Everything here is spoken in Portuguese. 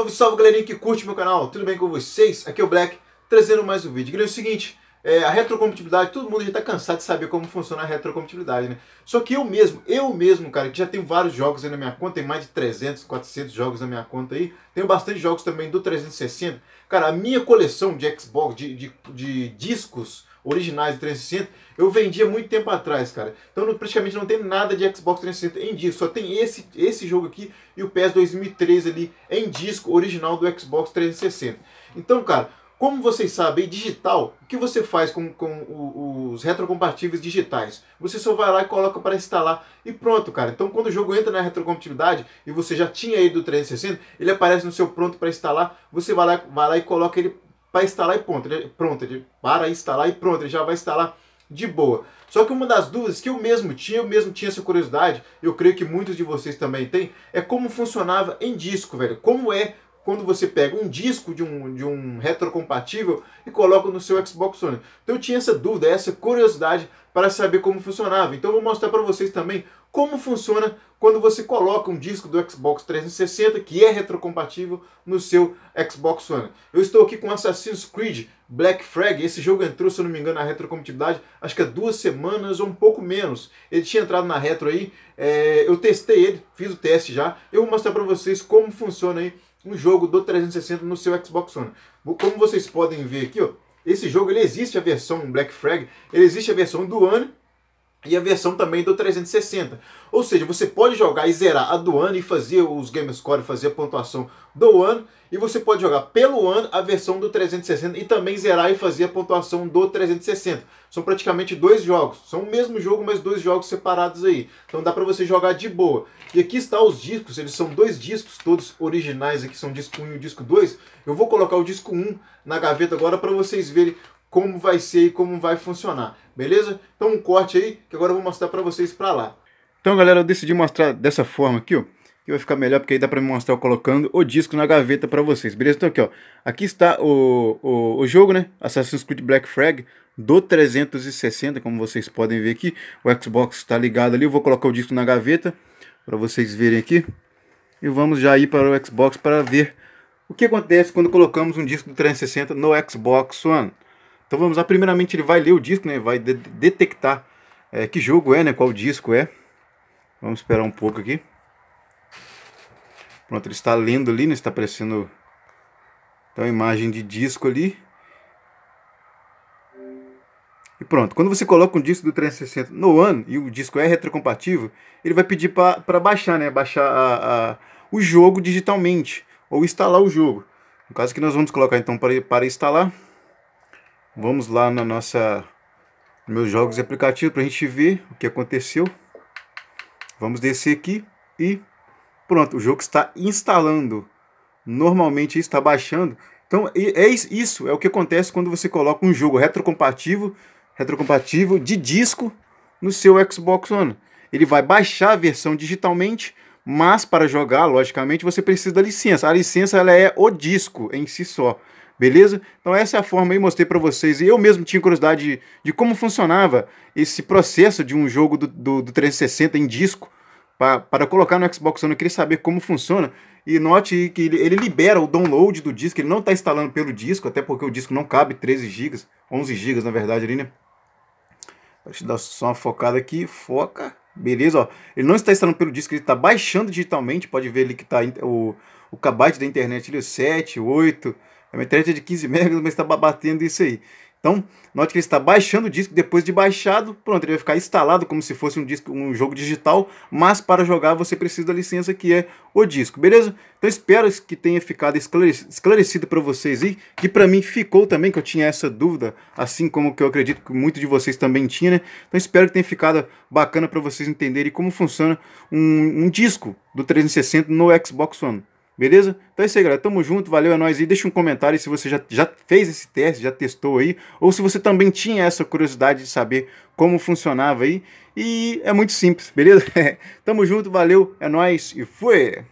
Salve, salve galerinha que curte meu canal, tudo bem com vocês? Aqui é o Black, trazendo mais um vídeo. Galera, é o seguinte, é, a retrocompatibilidade, todo mundo já está cansado de saber como funciona a retrocompatibilidade, né? Só que eu mesmo, eu mesmo, cara, que já tenho vários jogos aí na minha conta, tem mais de 300, 400 jogos na minha conta aí, tenho bastante jogos também do 360. Cara, a minha coleção de Xbox, de, de, de discos originais do 360, eu vendia muito tempo atrás, cara. Então não, praticamente não tem nada de Xbox 360 em disco, só tem esse, esse jogo aqui e o PS 2003 ali em disco original do Xbox 360. Então, cara como vocês sabem, digital, o que você faz com, com os retrocompatíveis digitais? Você só vai lá e coloca para instalar e pronto, cara. Então, quando o jogo entra na retrocompatibilidade e você já tinha ele do 360, ele aparece no seu pronto para instalar, você vai lá, vai lá e coloca ele para instalar e pronto. Ele, é pronto, ele para instalar e pronto, ele já vai instalar de boa. Só que uma das dúvidas que eu mesmo tinha, eu mesmo tinha essa curiosidade, eu creio que muitos de vocês também têm, é como funcionava em disco, velho. Como é quando você pega um disco de um, de um retrocompatível e coloca no seu Xbox One. Então eu tinha essa dúvida, essa curiosidade para saber como funcionava. Então eu vou mostrar para vocês também como funciona quando você coloca um disco do Xbox 360 que é retrocompatível no seu Xbox One. Eu estou aqui com Assassin's Creed Black Flag, esse jogo entrou, se eu não me engano, na retrocompatibilidade, acho que há duas semanas ou um pouco menos. Ele tinha entrado na retro aí, é, eu testei ele, fiz o teste já, eu vou mostrar para vocês como funciona aí um jogo do 360 no seu Xbox One. Como vocês podem ver aqui, ó, esse jogo ele existe a versão Black Flag, ele existe a versão do ano e a versão também do 360. Ou seja, você pode jogar e zerar a do ano e fazer os game fazer a pontuação do ano, e você pode jogar pelo ano a versão do 360 e também zerar e fazer a pontuação do 360. São praticamente dois jogos, são o mesmo jogo, mas dois jogos separados aí. Então dá para você jogar de boa. E aqui está os discos, eles são dois discos, todos originais aqui, são disco 1 e o disco 2. Eu vou colocar o disco 1 na gaveta agora para vocês verem como vai ser e como vai funcionar, beleza? Então um corte aí que agora eu vou mostrar para vocês para lá. Então galera, eu decidi mostrar dessa forma aqui, ó, que vai ficar melhor porque aí dá para mostrar eu colocando o disco na gaveta para vocês, beleza? Então aqui ó, aqui está o, o, o jogo, né, Assassin's Creed Black Flag, do 360, como vocês podem ver aqui. O Xbox está ligado ali, eu vou colocar o disco na gaveta para vocês verem aqui. E vamos já ir para o Xbox para ver o que acontece quando colocamos um disco do 360 no Xbox One. Então vamos lá, primeiramente ele vai ler o disco, né? Vai de detectar é, que jogo é, né? Qual disco é. Vamos esperar um pouco aqui. Pronto, ele está lendo ali, né? Está aparecendo então, imagem de disco ali. E pronto, quando você coloca um disco do 360 no One e o disco é retrocompatível, ele vai pedir para baixar, né? Baixar a, a, o jogo digitalmente ou instalar o jogo. No caso que nós vamos colocar então para, para instalar. Vamos lá na nossa meus jogos e aplicativos para a gente ver o que aconteceu. Vamos descer aqui e pronto, o jogo está instalando. Normalmente está baixando. Então é isso é o que acontece quando você coloca um jogo retrocompatível, retrocompatível de disco no seu Xbox One. Ele vai baixar a versão digitalmente, mas para jogar, logicamente, você precisa da licença. A licença ela é o disco em si só. Beleza? Então essa é a forma aí, mostrei para vocês. E eu mesmo tinha curiosidade de, de, como funcionava esse processo de um jogo do, do, do 360 em disco para colocar no Xbox One. Eu queria saber como funciona. E note que ele, ele libera o download do disco, ele não está instalando pelo disco, até porque o disco não cabe 13 GB, 11 GB na verdade ali, né? Deixa eu dar só uma focada aqui, foca. Beleza, ó. Ele não está instalando pelo disco, ele está baixando digitalmente. Pode ver ali que está o, o kbyte da internet ali, o 7, 8, é uma internet de 15 MB, mas está batendo isso aí. Então, note que ele está baixando o disco, depois de baixado, pronto, ele vai ficar instalado como se fosse um, disco, um jogo digital, mas para jogar você precisa da licença que é o disco, beleza? Então espero que tenha ficado esclarecido para vocês aí, que para mim ficou também, que eu tinha essa dúvida, assim como que eu acredito que muito de vocês também tinha, né? Então espero que tenha ficado bacana para vocês entenderem como funciona um, um disco do 360 no Xbox One. Beleza? Então é isso aí, galera. Tamo junto, valeu, é nóis. E deixa um comentário se você já, já fez esse teste, já testou aí, ou se você também tinha essa curiosidade de saber como funcionava aí. E é muito simples, beleza? Tamo junto, valeu, é nóis e fui!